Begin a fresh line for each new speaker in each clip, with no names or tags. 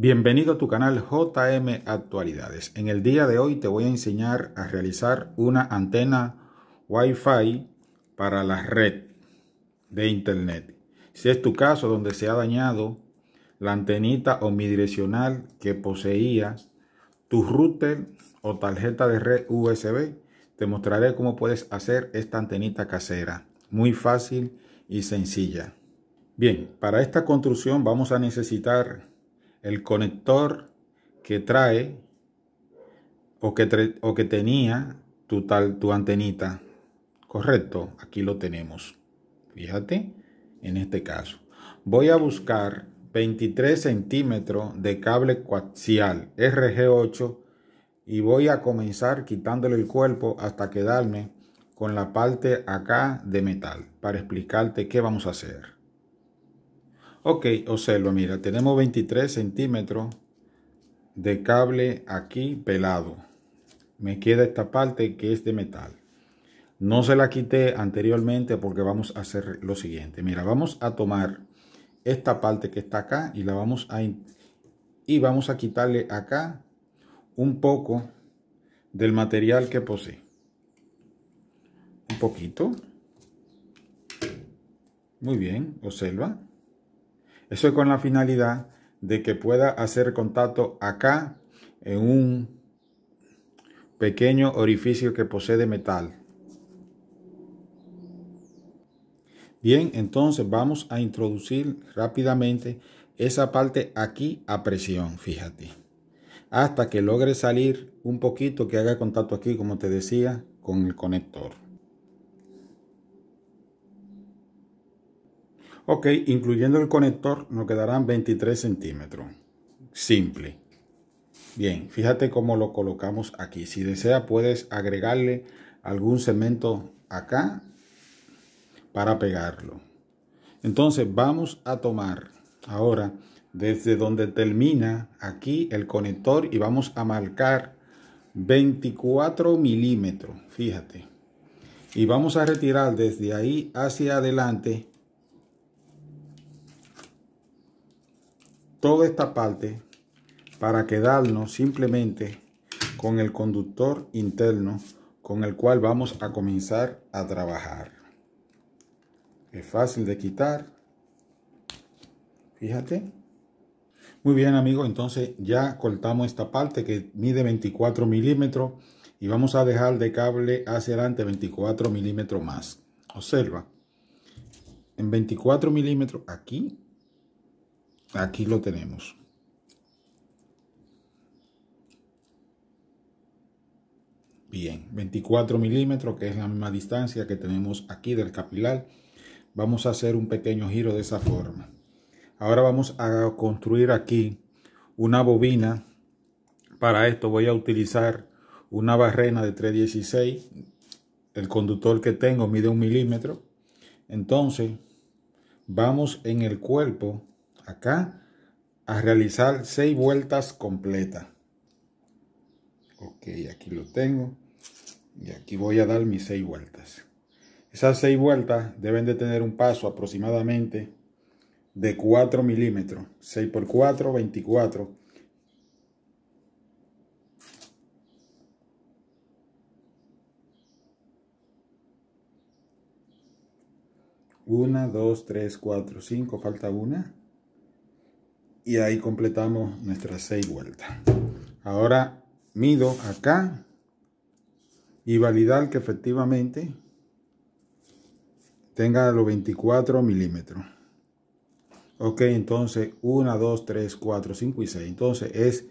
Bienvenido a tu canal JM Actualidades. En el día de hoy te voy a enseñar a realizar una antena Wi-Fi para la red de Internet. Si es tu caso donde se ha dañado la antenita omnidireccional que poseía tu router o tarjeta de red USB, te mostraré cómo puedes hacer esta antenita casera. Muy fácil y sencilla. Bien, para esta construcción vamos a necesitar el conector que trae o que, o que tenía tu, tal, tu antenita. Correcto, aquí lo tenemos. Fíjate en este caso. Voy a buscar 23 centímetros de cable coaxial RG8 y voy a comenzar quitándole el cuerpo hasta quedarme con la parte acá de metal para explicarte qué vamos a hacer. Ok, observa, mira, tenemos 23 centímetros de cable aquí pelado. Me queda esta parte que es de metal. No se la quité anteriormente porque vamos a hacer lo siguiente. Mira, vamos a tomar esta parte que está acá y la vamos a... Y vamos a quitarle acá un poco del material que posee. Un poquito. Muy bien, observa. Eso es con la finalidad de que pueda hacer contacto acá en un pequeño orificio que posee metal. Bien, entonces vamos a introducir rápidamente esa parte aquí a presión, fíjate. Hasta que logre salir un poquito que haga contacto aquí, como te decía, con el conector. Ok, incluyendo el conector nos quedarán 23 centímetros. Simple. Bien, fíjate cómo lo colocamos aquí. Si desea puedes agregarle algún cemento acá para pegarlo. Entonces vamos a tomar ahora desde donde termina aquí el conector y vamos a marcar 24 milímetros, fíjate. Y vamos a retirar desde ahí hacia adelante toda esta parte para quedarnos simplemente con el conductor interno con el cual vamos a comenzar a trabajar. Es fácil de quitar. Fíjate. Muy bien amigos, entonces ya cortamos esta parte que mide 24 milímetros y vamos a dejar de cable hacia adelante 24 milímetros más. Observa, en 24 milímetros aquí Aquí lo tenemos. Bien, 24 milímetros, que es la misma distancia que tenemos aquí del capilar. Vamos a hacer un pequeño giro de esa forma. Ahora vamos a construir aquí una bobina. Para esto voy a utilizar una barrena de 316. El conductor que tengo mide un milímetro. Entonces, vamos en el cuerpo acá a realizar 6 vueltas completas. Ok, aquí lo tengo. Y aquí voy a dar mis 6 vueltas. Esas 6 vueltas deben de tener un paso aproximadamente de 4 milímetros. 6 por 4, 24. 1, 2, 3, 4, 5 Falta una y ahí completamos nuestras seis vueltas. Ahora mido acá y validar que efectivamente tenga los 24 milímetros. Ok, entonces 1, 2, 3, 4, 5 y 6. Entonces es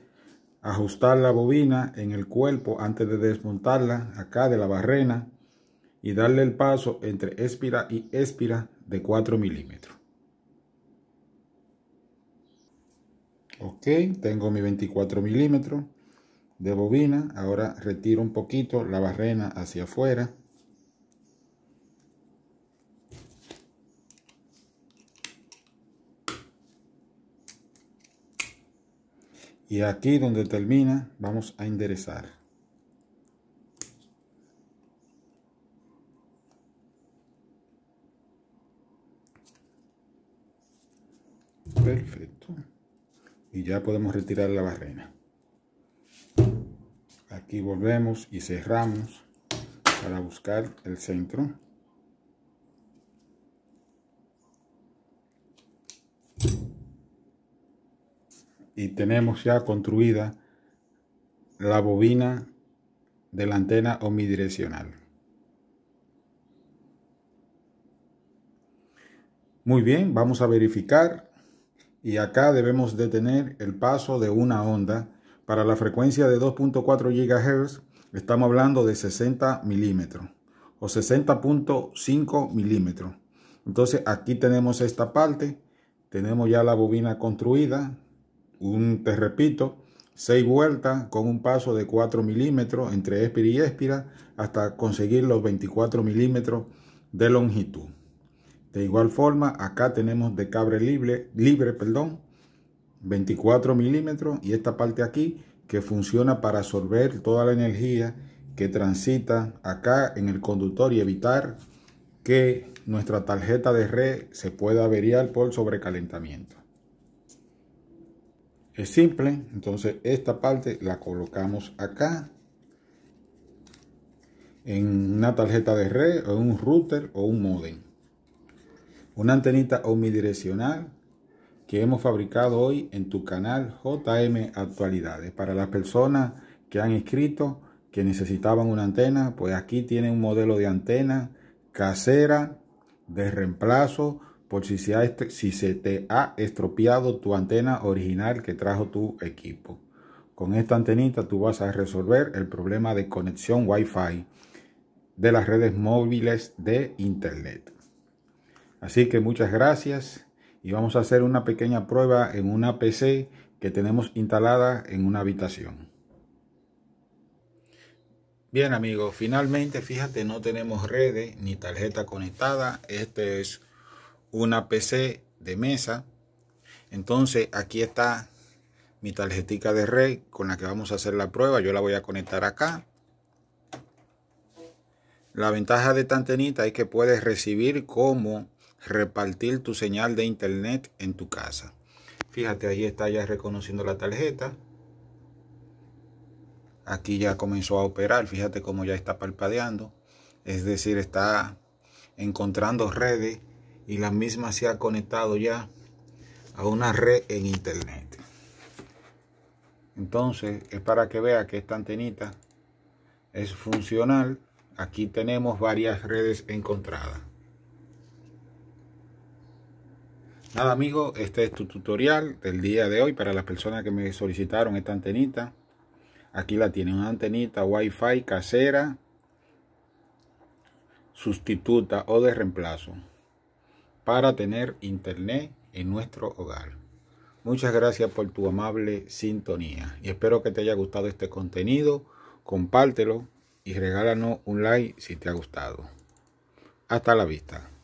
ajustar la bobina en el cuerpo antes de desmontarla acá de la barrena y darle el paso entre espira y espira de 4 milímetros. Ok, tengo mi 24 milímetros de bobina. Ahora retiro un poquito la barrena hacia afuera. Y aquí donde termina vamos a enderezar. Perfecto y ya podemos retirar la barrena aquí volvemos y cerramos para buscar el centro y tenemos ya construida la bobina de la antena omnidireccional muy bien vamos a verificar y acá debemos detener el paso de una onda. Para la frecuencia de 2.4 GHz estamos hablando de 60 milímetros o 60.5 milímetros. Entonces aquí tenemos esta parte, tenemos ya la bobina construida, un, te repito, 6 vueltas con un paso de 4 milímetros entre espira y espira hasta conseguir los 24 milímetros de longitud. De igual forma, acá tenemos de cabre libre, libre perdón, 24 milímetros y esta parte aquí que funciona para absorber toda la energía que transita acá en el conductor y evitar que nuestra tarjeta de red se pueda averiar por sobrecalentamiento. Es simple, entonces esta parte la colocamos acá en una tarjeta de red o un router o un modem. Una antenita omnidireccional que hemos fabricado hoy en tu canal JM Actualidades. Para las personas que han escrito que necesitaban una antena, pues aquí tiene un modelo de antena casera de reemplazo por si se, si te ha estropeado tu antena original que trajo tu equipo. Con esta antenita tú vas a resolver el problema de conexión Wi-Fi de las redes móviles de Internet. Así que muchas gracias y vamos a hacer una pequeña prueba en una PC que tenemos instalada en una habitación. Bien amigos, finalmente fíjate no tenemos redes ni tarjeta conectada. Este es una PC de mesa. Entonces aquí está mi tarjetica de red con la que vamos a hacer la prueba. Yo la voy a conectar acá. La ventaja de esta antenita es que puedes recibir como repartir tu señal de internet en tu casa. Fíjate, ahí está ya reconociendo la tarjeta. Aquí ya comenzó a operar, fíjate cómo ya está parpadeando. Es decir, está encontrando redes y la misma se ha conectado ya a una red en internet. Entonces, es para que vea que esta antenita es funcional. Aquí tenemos varias redes encontradas. Nada amigos, este es tu tutorial del día de hoy para las personas que me solicitaron esta antenita. Aquí la tienen, una antenita wifi casera, sustituta o de reemplazo para tener internet en nuestro hogar. Muchas gracias por tu amable sintonía y espero que te haya gustado este contenido. Compártelo y regálanos un like si te ha gustado. Hasta la vista.